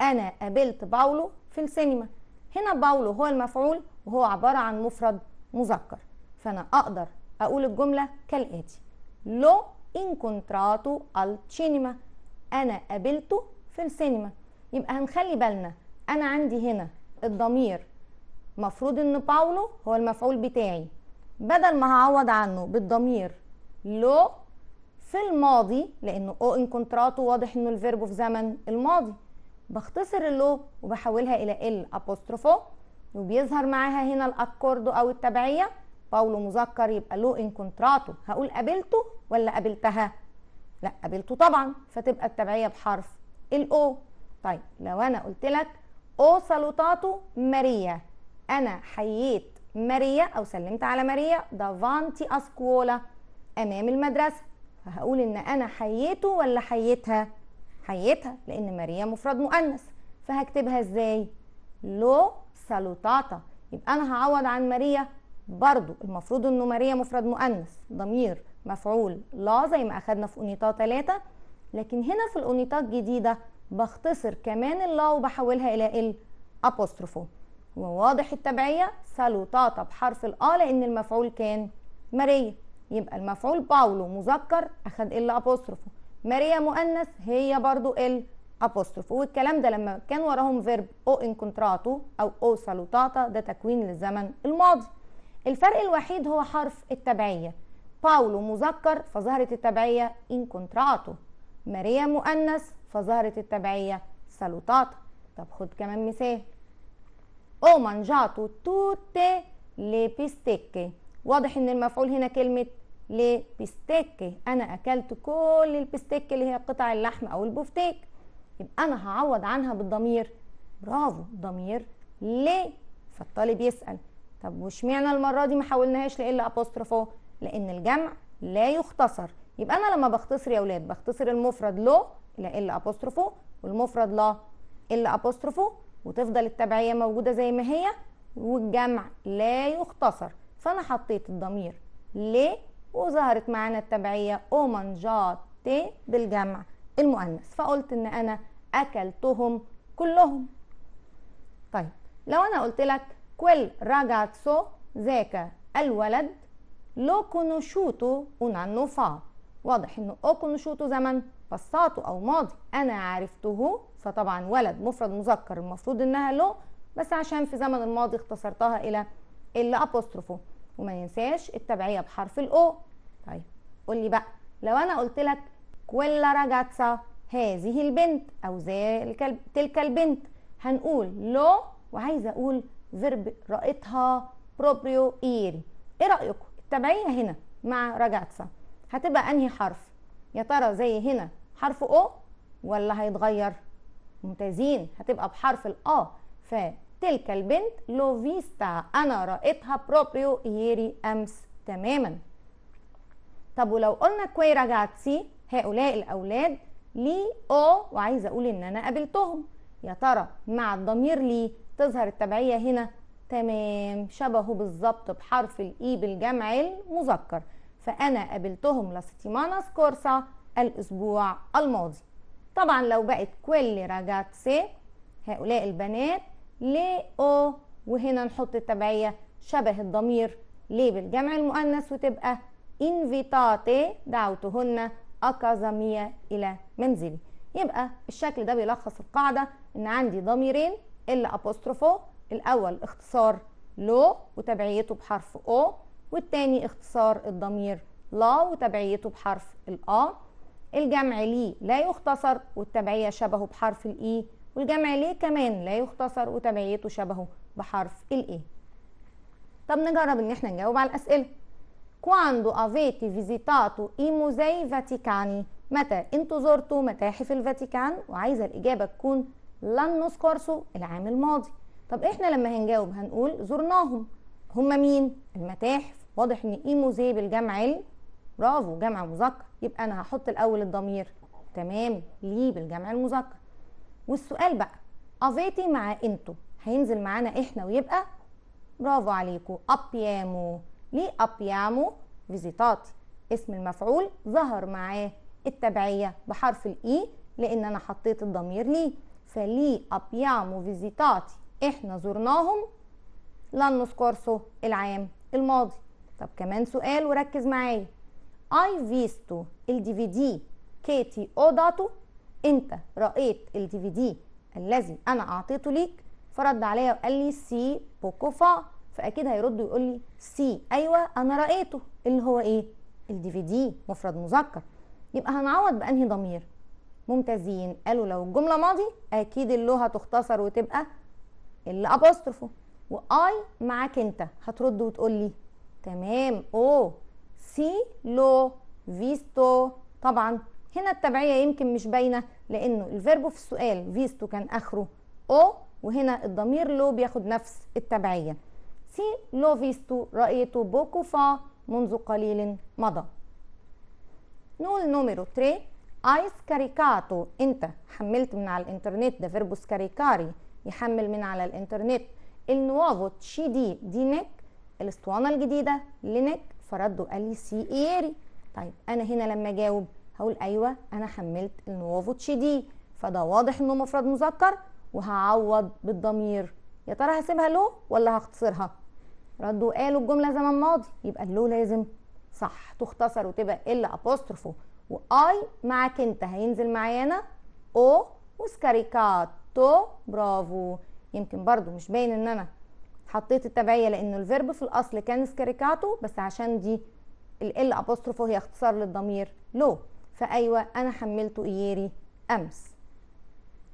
انا قابلت باولو في السينما هنا باولو هو المفعول وهو عباره عن مفرد مذكر فانا اقدر اقول الجمله كالاتي لو انكونتراتو التشينما انا قابلته في السينما يبقى هنخلي بالنا انا عندي هنا الضمير مفروض ان باولو هو المفعول بتاعي بدل ما هعوض عنه بالضمير لو في الماضي لانه او ان كونتراتو واضح انه الفيرب في زمن الماضي بختصر اللو وبحولها الى ال ابوستروفو وبيظهر معاها هنا الاكوردو او التبعيه باولو مذكر يبقى لو ان كونتراتو هقول قابلته ولا قابلتها لا قابلته طبعا فتبقى التبعيه بحرف الاو طيب لو انا قلت لك او سالوتاتو ماريا انا حييت ماريا او سلمت على ماريا دافانتي اسكولا امام المدرسه فهقول ان انا حييته ولا حييتها حييتها لان ماريا مفرد مؤنث فهكتبها ازاي لو سالوتاتا يبقى انا هعوض عن ماريا برضو المفروض انه ماريا مفرد مؤنث ضمير مفعول لا زي ما اخدنا في اونيتا 3 لكن هنا في الاونيتا الجديده بختصر كمان اللا وبحولها الى الابوستروفو وواضح التبعية سلطاطة بحرف الآ لأن المفعول كان ماريا يبقى المفعول باولو مذكر أخد ال أبوستروفو ماريا مؤنث هي برضو ال أبوستروفو والكلام ده لما كان وراهم فيرب أو إنكونتراتو أو أو سلطاطة ده تكوين للزمن الماضي الفرق الوحيد هو حرف التبعية باولو مذكر فظهرت التبعية إنكونتراتو ماريا مؤنث فظهرت التبعية سلطاطة طب خد كمان مثال ho mangiato tutte le pistecche واضح ان المفعول هنا كلمة pistecche انا اكلت كل البستيك اللي هي قطع اللحم او البفتيك يبقى انا هعوض عنها بالضمير برافو ضمير ليه فالطالب يسأل طب واشمعنى المرة دي ما حولناهاش لإلا أبوستروفو لأن الجمع لا يختصر يبقى أنا لما بختصر يا أولاد بختصر المفرد لو إلا أبوستروفو والمفرد لا إلا أبوستروفو وتفضل التبعيه موجوده زي ما هي والجمع لا يختصر فانا حطيت الضمير ل وظهرت معانا التبعيه اومن جات بالجمع المؤنث فقلت ان انا اكلتهم كلهم طيب لو انا قلت لك كل راجاتسو ذاك الولد لو كونوشوتو اونانو فا واضح انه او كونوشوتو زمن بساطه او ماضي انا عرفته فطبعا ولد مفرد مذكر المفروض انها لو بس عشان في زمن الماضي اختصرتها الى ال ابوستروفو وما ينساش التبعيه بحرف الاو طيب قول لي بقى لو انا قلت لك كويلا راجاتسا هذه البنت او ذلك تلك البنت هنقول لو وعايزه اقول فيرب رائتها بروبريو ايري ايه رايكم التبعيه هنا مع راجاتسا هتبقى انهي حرف يا ترى زي هنا حرف او ولا هيتغير ممتازين هتبقى بحرف الآ آه. فتلك البنت لو فيستا أنا رأيتها بروبريو ييري أمس تماما طب ولو قلنا كوي راجاتسي هؤلاء الأولاد لي أو وعايزة أقول إن أنا قابلتهم يا ترى مع الضمير لي تظهر التبعية هنا تمام شبهه بالظبط بحرف الإي e بالجمع المذكر فأنا قابلتهم لاستيمانا سكورسا الأسبوع الماضي طبعا لو بقت كل راجاتسي هؤلاء البنات لي او وهنا نحط التبعية شبه الضمير ليه بالجمع المؤنث وتبقى انفيتاتي دعوتهن أكازامية إلى منزلي يبقى الشكل ده بيلخص القاعدة إن عندي ضميرين ال أبوستروفو الأول اختصار لو وتبعيته بحرف او والتاني اختصار الضمير لا وتبعيته بحرف الأ الجمع ليه لا يختصر والتبعية شبهه بحرف الإي e، والجمع ليه كمان لا يختصر وتبعيته شبهه بحرف الإي e. طب نجرب إن احنا نجاوب على الأسئلة quando avete visitato i musei vaticani متى انتوا زرتوا متاحف الفاتيكان وعايزه الاجابه تكون لن نسكورسو العام الماضي طب احنا لما هنجاوب هنقول زرناهم هم مين المتاحف واضح ان اي موزي بالجمع علم برافو جمع مذكر يبقى انا هحط الاول الضمير تمام ليه بالجمع المذكر والسؤال بقى افيتي مع انتو هينزل معانا احنا ويبقى برافو عليكو ابيامو ليه ابيامو فيزيتاتي اسم المفعول ظهر معاه التبعيه بحرف الاي e، لان انا حطيت الضمير ليه فليه ابيامو فيزيتاتي احنا زرناهم لانو سكورسو العام الماضي طب كمان سؤال وركز معايا اي فيستو الدي في دي كي تي او داتو انت رأيت الدي في دي الذي انا اعطيته ليك فرد عليا وقال لي سي بوكو فا فاكيد هيرد ويقول لي سي ايوه انا رأيته اللي هو ايه الدي في دي مفرد مذكر يبقى هنعوض بانهي ضمير ممتازين قالوا لو الجمله ماضي اكيد اللو هتختصر وتبقى اللي ابوسترفو واي معاك انت هترد وتقول لي تمام اوه سي لو فيستو طبعا هنا التبعية يمكن مش باينة لأنه الفيرب في السؤال فيستو كان آخره أو وهنا الضمير لو بياخد نفس التبعية سي لو فيستو رأيته بوكو فا منذ قليل مضى نقول نوميرو 3 ايس كاريكاتو انت حملت من على الانترنت ده فيربو سكاريكاري يحمل من على الانترنت النوافو تشي دي دي نك الاسطوانه الجديده لينك فرده قال لي سي ايري طيب انا هنا لما اجاوب هقول ايوه انا حملت النوفو تشي دي فده واضح انه مفرد مذكر وهعوض بالضمير يا ترى هسيبها له ولا هختصرها ردوا قالوا الجمله زمن ماضي يبقى له لازم صح تختصر وتبقى ال ابوسترفو واي معاك انت هينزل معايا انا او وسكاريكاتو برافو يمكن برضو مش باين ان انا حطيت التبعيه لانه الفيرب في الاصل كان سكريكاتو بس عشان دي ال ابوستروفو هي اختصار للضمير لو فايوه انا حملته اييري امس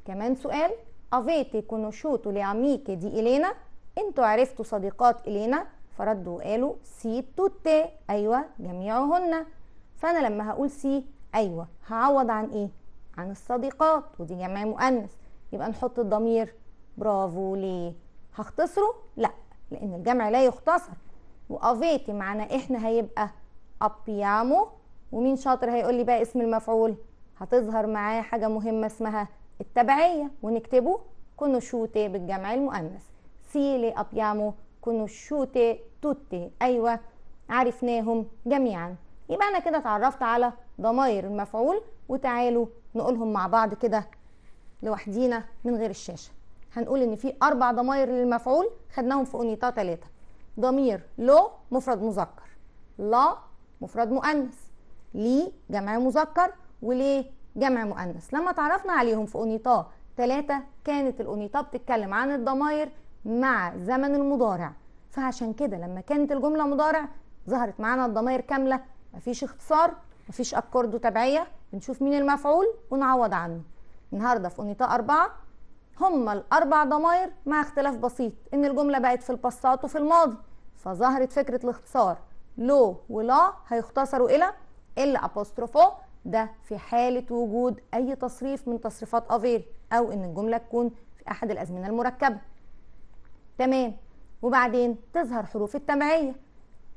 كمان سؤال افيتي كونوشوتو لاميكي دي الينا انتوا عرفتوا صديقات الينا فردوا وقالوا سي توتي ايوه جميعهن فانا لما هقول سي ايوه هعوض عن ايه عن الصديقات ودي جمع مؤنث يبقى نحط الضمير برافو ليه هختصره لا لان الجمع لا يختصر وافيتي معنا احنا هيبقى ابيامو ومين شاطر هيقول لي بقى اسم المفعول هتظهر معاه حاجه مهمه اسمها التبعيه ونكتبه كونوشوتي بالجمع المؤنث سيلي ابيامو كونوشوتي توتي ايوه عرفناهم جميعا يبقى انا كده اتعرفت على ضماير المفعول وتعالوا نقولهم مع بعض كده لوحدينا من غير الشاشه هنقول ان في اربع ضمائر للمفعول خدناهم في اونيتا ثلاثه ضمير لو مفرد مذكر لا مفرد مؤنث لي جمع مذكر وليه جمع مؤنث لما تعرفنا عليهم في اونيتا ثلاثة كانت الاونيتا بتتكلم عن الضمائر مع زمن المضارع فعشان كده لما كانت الجملة مضارع ظهرت معانا الضمائر كاملة مفيش اختصار مفيش اكوردو تبعية بنشوف مين المفعول ونعوض عنه النهاردة في اونيتا أربعة هم الأربع ضمائر مع اختلاف بسيط إن الجملة بقت في الباسات وفي الماضي فظهرت فكرة الاختصار لو ولا هيختصروا إلى إلا أبوستروفو ده في حالة وجود أي تصريف من تصريفات أفير أو إن الجملة تكون في أحد الأزمنة المركبة تمام وبعدين تظهر حروف التبعية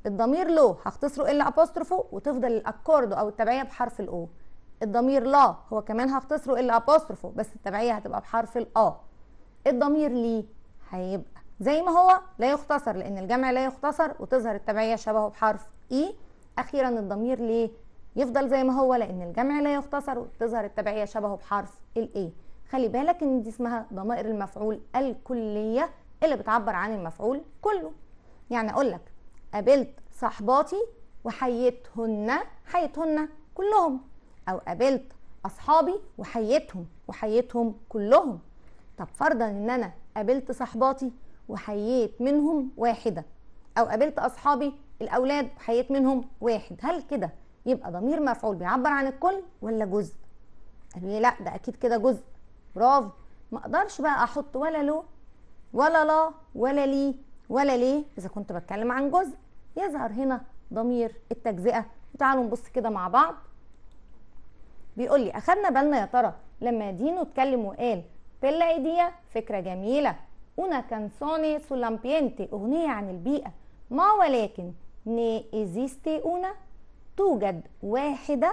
الضمير لو هختصره إلا أبوستروفو وتفضل الأكورد أو التبعية بحرف الأو الضمير لا هو كمان هختصره الابوستروفو بس التبعيه هتبقى بحرف الاه الضمير ليه هيبقى زي ما هو لا يختصر لان الجمع لا يختصر وتظهر التبعيه شبهه بحرف اي e. اخيرا الضمير ليه يفضل زي ما هو لان الجمع لا يختصر وتظهر التبعيه شبهه بحرف الاي خلي بالك ان دي اسمها ضمائر المفعول الكليه اللي بتعبر عن المفعول كله يعني اقول لك قابلت صحباتي وحيتهن حيتهن كلهم او قابلت اصحابي وحيتهم وحيتهم كلهم طب فرضا ان انا قابلت صحباتي وحييت منهم واحده او قابلت اصحابي الاولاد وحييت منهم واحد هل كده يبقى ضمير مفعول بيعبر عن الكل ولا جزء قالوا لي لا ده اكيد كده جزء برافو ما اقدرش بقى احط ولا له ولا لا ولا لي ولا ليه اذا كنت بتكلم عن جزء يظهر هنا ضمير التجزئه وتعالوا نبص كده مع بعض بيقول لي اخدنا بالنا يا ترى لما دينو اتكلم وقال بيلا ايديا فكره جميله اونا كانسوني سولامبيينتي اغنيه عن البيئه ما ولكن ني ايزيستي اونا توجد واحده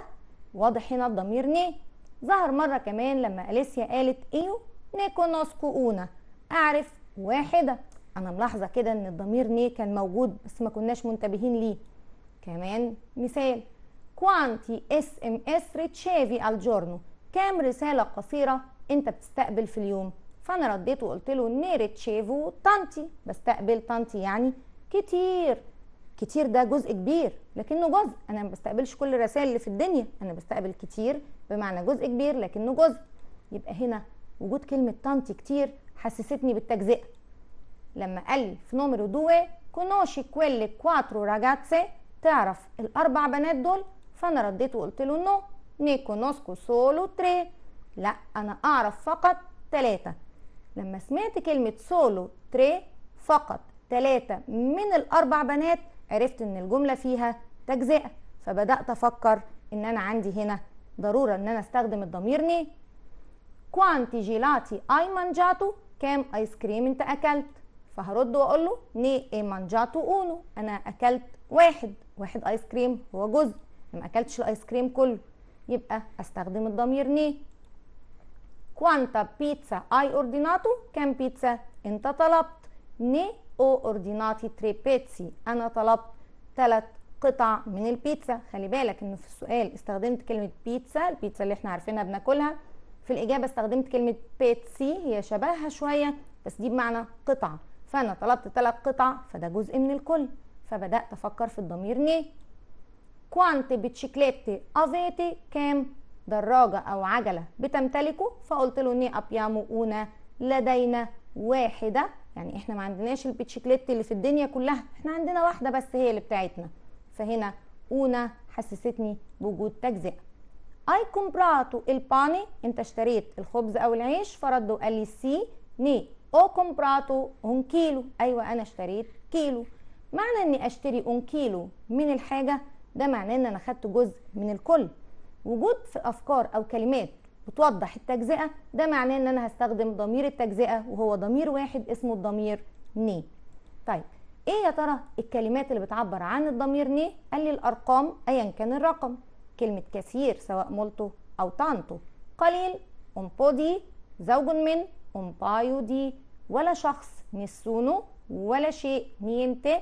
واضح هنا الضمير ني ظهر مره كمان لما اليسيا قالت ايو ني كونوسكو اونا اعرف واحده انا ملاحظه كده ان الضمير ني كان موجود بس ما كناش منتبهين ليه كمان مثال quanti SMS ricevi al giorno كام رسالة قصيرة انت بتستقبل في اليوم فانا رديت وقلت له ني ريتشيفو تانتي بستقبل تانتي يعني كتير كتير ده جزء كبير لكنه جزء انا ما بستقبلش كل الرسائل اللي في الدنيا انا بستقبل كتير بمعنى جزء كبير لكنه جزء يبقى هنا وجود كلمة تانتي كتير حسستني بالتجزئة لما قال لي في نوميرو دوه كونوشي كويلي كواترو راجاتسي تعرف الاربع بنات دول فانا رديت وقلت له نو ني كونوسكو سولو تري لا انا اعرف فقط تلاتة لما سمعت كلمة سولو تري فقط تلاتة من الاربع بنات عرفت ان الجملة فيها تجزئة فبدأت افكر ان انا عندي هنا ضرورة ان انا استخدم الضمير ني كوانتي جيلاتي اي مانجاتو كام ايس كريم انت اكلت فهرد واقول له ني اي مانجاتو اونو انا اكلت واحد واحد ايس كريم هو جزء ما اكلتش الايس كريم كله يبقى استخدم الضمير ني كوانتا بيتزا اي اورديناتو كام بيتزا انت طلبت ني او اورديناتي تري بيتسي انا طلبت ثلاث قطع من البيتزا خلي بالك ان في السؤال استخدمت كلمه بيتزا البيتزا اللي احنا عارفينها بناكلها في الاجابه استخدمت كلمه بيتسي هي شبهها شويه بس دي بمعنى قطعه فانا طلبت ثلاث قطع فده جزء من الكل فبدات افكر في الضمير ني كوانتي بيتشيكليتي افيتي كام دراجة أو عجلة بتمتلكه فقلت له ني أبيامو أونا لدينا واحدة يعني احنا ما عندناش البيتشيكليت اللي في الدنيا كلها احنا عندنا واحدة بس هي اللي بتاعتنا فهنا أونا حسستني بوجود تجزئة اي كومبراتو الباني انت اشتريت الخبز او العيش فرده قال لي سي ني او كومبراتو اون كيلو ايوه انا اشتريت كيلو معنى اني اشتري اون كيلو من الحاجه ده معناه ان انا خدت جزء من الكل وجود في افكار او كلمات بتوضح التجزئه ده معناه ان انا هستخدم ضمير التجزئه وهو ضمير واحد اسمه الضمير ني طيب ايه يا ترى الكلمات اللي بتعبر عن الضمير ني قال لي الارقام ايا كان الرقم كلمه كثير سواء مولتو او طانتو قليل امبودي زوج من امبايودي ولا شخص نسونو ولا شيء نينتي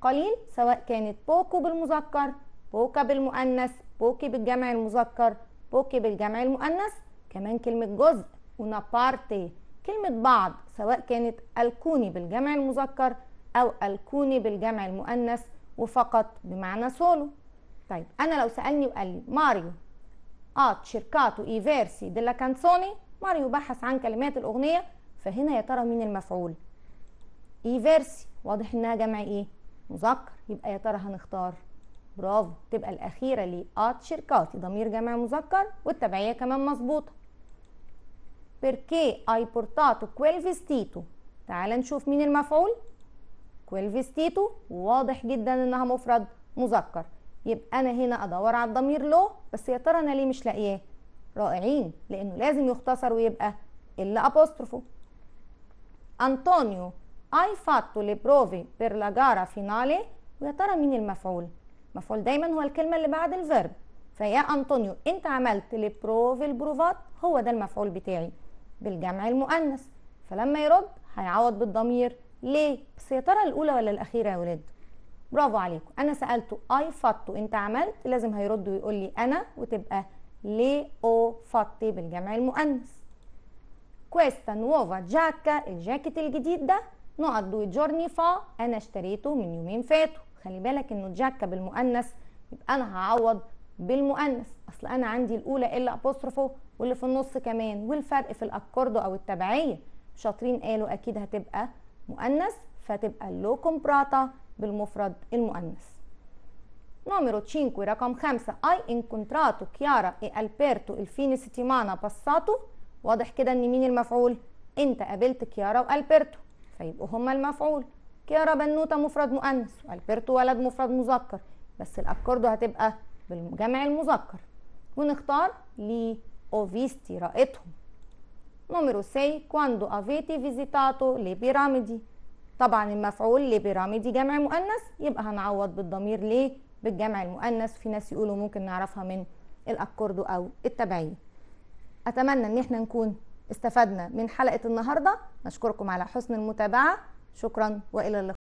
قليل سواء كانت بوكو بالمذكر بوكا بالمؤنث بوكي بالجمع المذكر بوكي بالجمع المؤنث كمان كلمة جزء una كلمة بعض سواء كانت الكوني بالجمع المذكر أو الكوني بالجمع المؤنث وفقط بمعنى سولو طيب أنا لو سألني وقال لي ماريو آت آه، شركاتو إي فيرسي ديلا كانسوني ماريو بحث عن كلمات الأغنية فهنا يا ترى مين المفعول إي فيرسي واضح إنها جمع إيه مذكر يبقى يا ترى هنختار برافو تبقى الأخيرة ليه آه، آت شركاتي ضمير جمع مذكر والتبعية كمان مظبوطة بركي أي بورتاتو كويل فيستيتو تعال نشوف مين المفعول كويل فيستيتو واضح جدا انها مفرد مذكر يبقى انا هنا ادور على الضمير لو بس يا ترى انا ليه مش لاقياه رائعين لانه لازم يختصر ويبقى الا أبوسترفو انطونيو أي فاتو لبروفي بيرلاجارا per ويا ترى مين المفعول مفعول دايما هو الكلمه اللي بعد الفيرب فيا انطونيو انت عملت لبروف البروفات هو ده المفعول بتاعي بالجمع المؤنث فلما يرد هيعوض بالضمير ليه بس يا ترى الاولى ولا الاخيره يا ولاد برافو عليكم انا سالته اي فاتو انت عملت لازم هيرد ويقول لي انا وتبقى لي او فاتي بالجمع المؤنث كويستا نوفا جاكا الجاكيت الجديد ده نقط دو جورني فا انا اشتريته من يومين فاتوا خلي بالك انه جاكا بالمؤنث يبقى انا هعوض بالمؤنث اصل انا عندي الاولى الا ابوستروفو واللي في النص كمان والفرق في الاكوردو او التبعيه شاطرين قالوا اكيد هتبقى مؤنث فتبقى لو كومبراتا بالمفرد المؤنث نومرو 5 رقم 5 اي انكونتراتو كيارا اي البرتو الفيني ستيمانا باساتو واضح كده ان مين المفعول انت قابلت كيارا والبرتو فيبقوا هما المفعول كيرا بنوته مفرد مؤنث والبرتو ولد مفرد مذكر بس الاكوردو هتبقى بالجمع المذكر ونختار لي او فيستي رائتهم نمرو سي كواندو افيتي فيزيتاتو لي بيراميدي طبعا المفعول لي بيراميدي جمع مؤنث يبقى هنعوض بالضمير ليه بالجمع المؤنث في ناس يقولوا ممكن نعرفها من الاكوردو او التبعيه اتمنى ان احنا نكون استفدنا من حلقه النهارده نشكركم على حسن المتابعه شكرا والى اللقاء